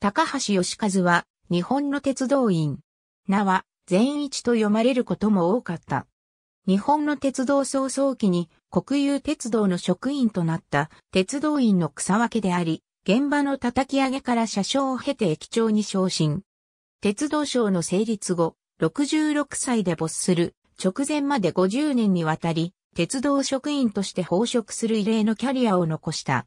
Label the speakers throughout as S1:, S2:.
S1: 高橋義和は、日本の鉄道員。名は、善一と読まれることも多かった。日本の鉄道創々期に国有鉄道の職員となった鉄道員の草分けであり、現場の叩き上げから車掌を経て駅長に昇進。鉄道省の成立後、66歳で没する直前まで50年にわたり、鉄道職員として奉職する異例のキャリアを残した。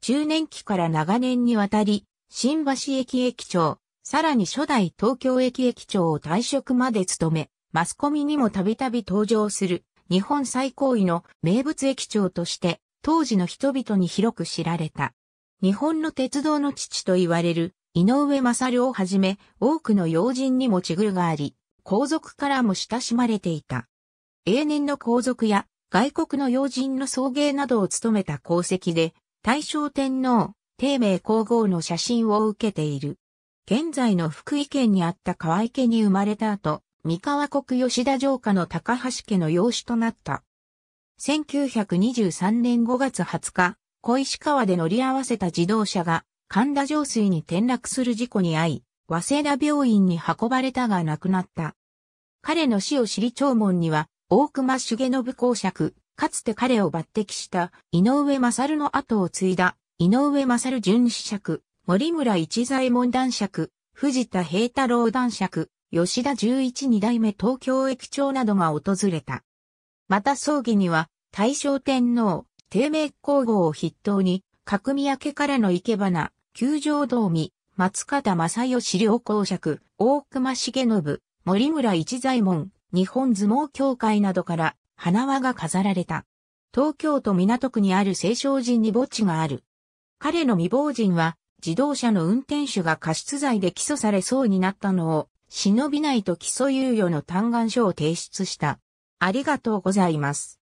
S1: 中年期から長年にわたり、新橋駅駅長、さらに初代東京駅駅長を退職まで務め、マスコミにもたびたび登場する日本最高位の名物駅長として当時の人々に広く知られた。日本の鉄道の父と言われる井上正をはじめ多くの要人にもちぐるがあり、皇族からも親しまれていた。永年の皇族や外国の要人の送迎などを務めた功績で、大正天皇、低迷皇后の写真を受けている。現在の福井県にあった河合家に生まれた後、三河国吉田城下の高橋家の養子となった。1923年5月20日、小石川で乗り合わせた自動車が神田上水に転落する事故に遭い、早稲田病院に運ばれたが亡くなった。彼の死を知り弔問には、大熊重信公爵、かつて彼を抜擢した井上勝の後を継いだ井上勝巡子爵、森村一左衛門男爵、藤田平太郎男爵、吉田十一二代目東京駅長などが訪れた。また葬儀には、大正天皇、帝明皇后を筆頭に、角宮家からの生け花、球場道美、松方正義良公爵、大隈重信、森村一左衛門、日本相撲協会などから花輪が飾られた。東京都港区にある清少寺に墓地がある。彼の未亡人は自動車の運転手が過失罪で起訴されそうになったのを忍びないと起訴猶予の嘆願書を提出した。ありがとうございます。